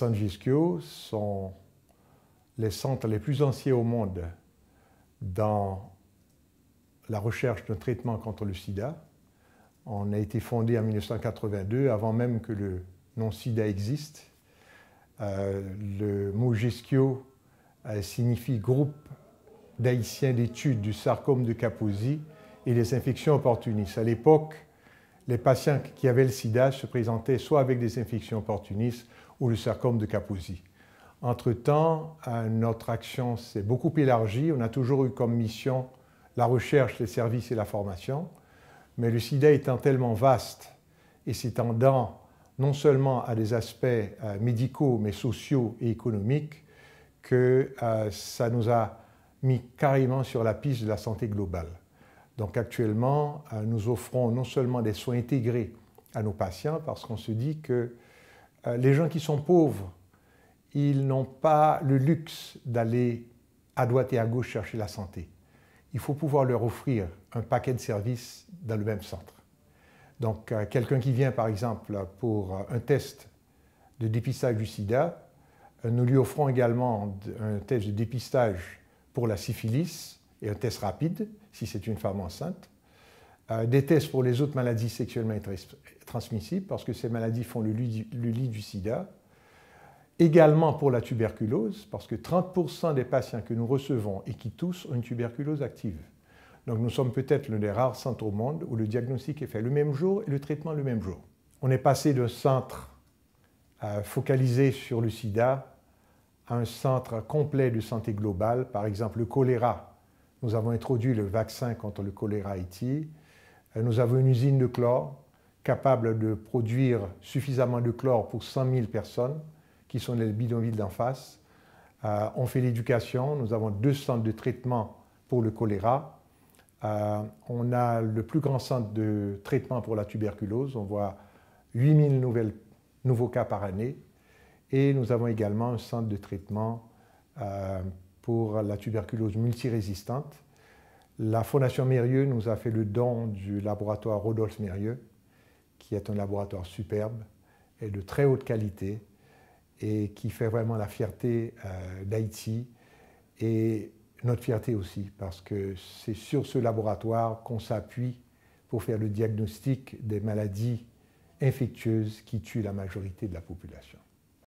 San sont les centres les plus anciens au monde dans la recherche d'un traitement contre le sida. On a été fondé en 1982, avant même que le nom sida existe. Euh, le mot Gischio euh, signifie groupe d'haïtiens d'études du sarcome de Kaposi et des infections opportunistes. À l'époque, les patients qui avaient le sida se présentaient soit avec des infections opportunistes ou le sarcome de Kaposi. Entre-temps, euh, notre action s'est beaucoup élargie. On a toujours eu comme mission la recherche, les services et la formation. Mais le sida étant tellement vaste et s'étendant non seulement à des aspects euh, médicaux, mais sociaux et économiques, que euh, ça nous a mis carrément sur la piste de la santé globale. Donc actuellement, euh, nous offrons non seulement des soins intégrés à nos patients, parce qu'on se dit que euh, les gens qui sont pauvres, ils n'ont pas le luxe d'aller à droite et à gauche chercher la santé. Il faut pouvoir leur offrir un paquet de services dans le même centre. Donc euh, quelqu'un qui vient par exemple pour un test de dépistage du sida, nous lui offrons également un test de dépistage pour la syphilis et un test rapide si c'est une femme enceinte. Euh, des tests pour les autres maladies sexuellement transmissibles, parce que ces maladies font le lit, du sida. Également pour la tuberculose, parce que 30% des patients que nous recevons et qui tous ont une tuberculose active. Donc nous sommes peut-être l'un des rares centres au monde où le diagnostic est fait le même jour et le traitement le même jour. On est passé d'un centre euh, focalisé sur le sida à un centre complet de santé globale, par exemple le choléra nous avons introduit le vaccin contre le choléra Haïti. Euh, nous avons une usine de chlore capable de produire suffisamment de chlore pour 100 000 personnes qui sont les bidonvilles d'en face. Euh, on fait l'éducation. Nous avons deux centres de traitement pour le choléra. Euh, on a le plus grand centre de traitement pour la tuberculose. On voit 8 8000 nouveaux cas par année. Et nous avons également un centre de traitement pour la tuberculose multirésistante. La Fondation Mérieux nous a fait le don du laboratoire Rodolphe Mérieux, qui est un laboratoire superbe et de très haute qualité et qui fait vraiment la fierté euh, d'Haïti et notre fierté aussi, parce que c'est sur ce laboratoire qu'on s'appuie pour faire le diagnostic des maladies infectieuses qui tuent la majorité de la population.